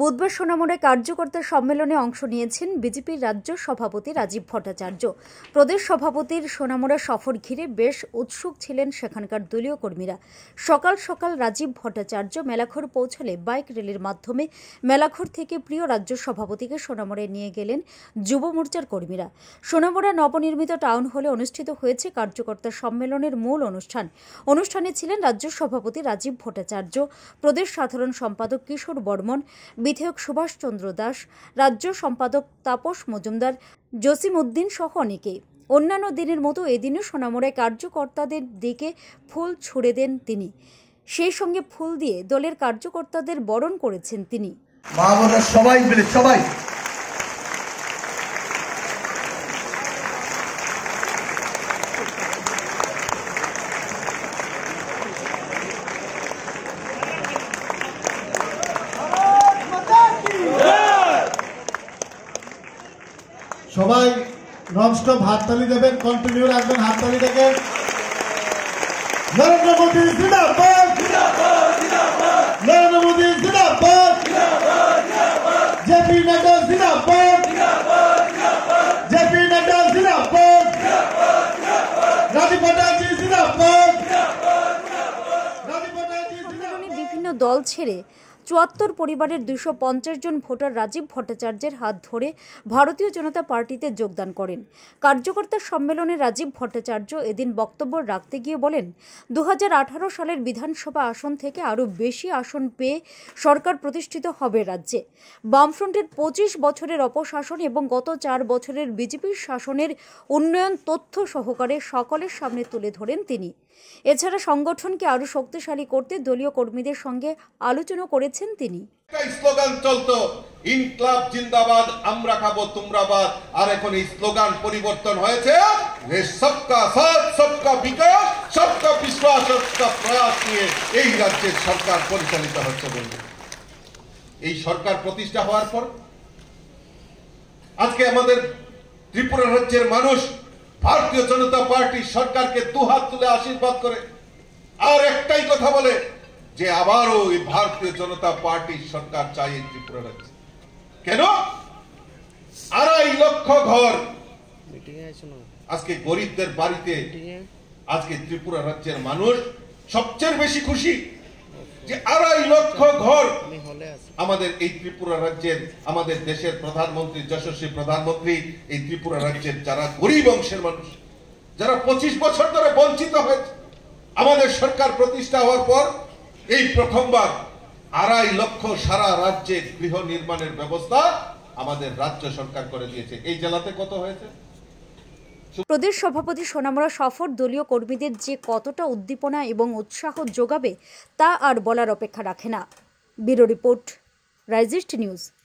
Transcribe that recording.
বুধবার সোনামুড়ে কার্যকর্তা সম্মেলনে অংশ নিয়েছেন বিজেপির রাজ্য সভাপতি রাজীব ভট্টাচার্য প্রদেশ সভাপতির সোনামুড়া সফর ঘিরে বেশ উৎসুক ছিলেন সেখানকার দলীয় কর্মীরা সকাল সকাল রাজীব ভট্টাচার্য মেলাঘর পৌঁছলে বাইক র্যালির মাধ্যমে মেলাঘর থেকে প্রিয় রাজ্য সভাপতিকে সোনামুড়ে নিয়ে গেলেন যুব মোর্চার কর্মীরা সোনামুড়া নবনির্মিত টাউন হলে অনুষ্ঠিত হয়েছে কার্যকর্তা সম্মেলনের মূল অনুষ্ঠান অনুষ্ঠানে ছিলেন রাজ্য সভাপতি রাজীব ভট্টাচার্য প্রদেশ সাধারণ সম্পাদক কিশোর বর্মন বিধায়ক সুভাষচন্দ্র দাস রাজ্য সম্পাদক তাপস মজুমদার জসিম উদ্দিন সহ অনেকে অন্যান্য দিনের মতো এদিনও সোনামুড়ায় কার্যকর্তাদের দিকে ফুল ছুড়ে দেন তিনি সেই সঙ্গে ফুল দিয়ে দলের কার্যকর্তাদের বরণ করেছেন তিনি সবাই সবাই সবাই ননস্টপ হাততালি দেবেন কন্টিনিউ রাখবেন হাততালি থেকে নরেন্দ্র মোদী নরেন্দ্র মোদী জেপি নাড্ডা জেপি নাড্ডা জিন্দাবাদ রাজীব ভট্টাচার্য বিভিন্ন দল ছেড়ে চুয়াত্তর পরিবারের দুশো পঞ্চাশ জন ভোটার রাজীব ভট্টাচার্যের হাত ধরে ভারতীয় জনতা পার্টিতে যোগদান করেন কার্যকর্তা সম্মেলনে রাজীব ভট্টাচার্য এদিন বক্তব্য রাখতে গিয়ে বলেন দু সালের বিধানসভা আসন থেকে আরও বেশি আসন পেয়ে সরকার প্রতিষ্ঠিত হবে রাজ্যে বামফ্রন্টের পঁচিশ বছরের অপশাসন এবং গত চার বছরের বিজেপির শাসনের উন্নয়ন তথ্য সহকারে সকলের সামনে তুলে ধরেন তিনি এছাড়া সংগঠনকে আরও শক্তিশালী করতে দলীয় কর্মীদের সঙ্গে আলোচনা করে দিয়েছেন তিনি স্লোগান চলতো ইনকলাব জিন্দাবাদ আমরা খাবো তোমরা বাদ আর এখন এই স্লোগান পরিবর্তন হয়েছে সবকা সাথ সবকা বিকাশ সবকা বিশ্বাস সবকা প্রয়াস নিয়ে এই রাজ্যের সরকার পরিচালিত হচ্ছে বন্ধু এই সরকার প্রতিষ্ঠা হওয়ার পর আজকে আমাদের ত্রিপুরা রাজ্যের মানুষ ভারতীয় জনতা পার্টি সরকারকে দুহাত তুলে আশীর্বাদ করে আর একটাই কথা বলে যে আবারও এই ভারতীয় জনতা পার্টি সরকার চাই এই ত্রিপুরা রাজ্যে কেন আড়াই লক্ষ ঘর আজকে গরিবদের বাড়িতে আজকে ত্রিপুরা রাজ্যের মানুষ সবচেয়ে বেশি খুশি যে আড়াই লক্ষ ঘর আমাদের এই ত্রিপুরা রাজ্যের আমাদের দেশের প্রধানমন্ত্রী যশস্বী প্রধানমন্ত্রী এই ত্রিপুরা রাজ্যের যারা গরিব অংশের মানুষ যারা পঁচিশ বছর ধরে বঞ্চিত হয়েছে আমাদের সরকার প্রতিষ্ঠা হওয়ার পর এই প্রথমবার আড়াই লক্ষ সারা রাজ্যে গৃহ নির্মাণের ব্যবস্থা আমাদের রাজ্য সরকার করে দিয়েছে এই জেলাতে কত হয়েছে প্রদেশ সভাপতি সোনামরা সফর দলীয় কর্মীদের যে কতটা উদ্দীপনা এবং উৎসাহ যোগাবে তা আর বলার অপেক্ষা রাখে না ব্যুরো রিপোর্ট রাইজিস্ট নিউজ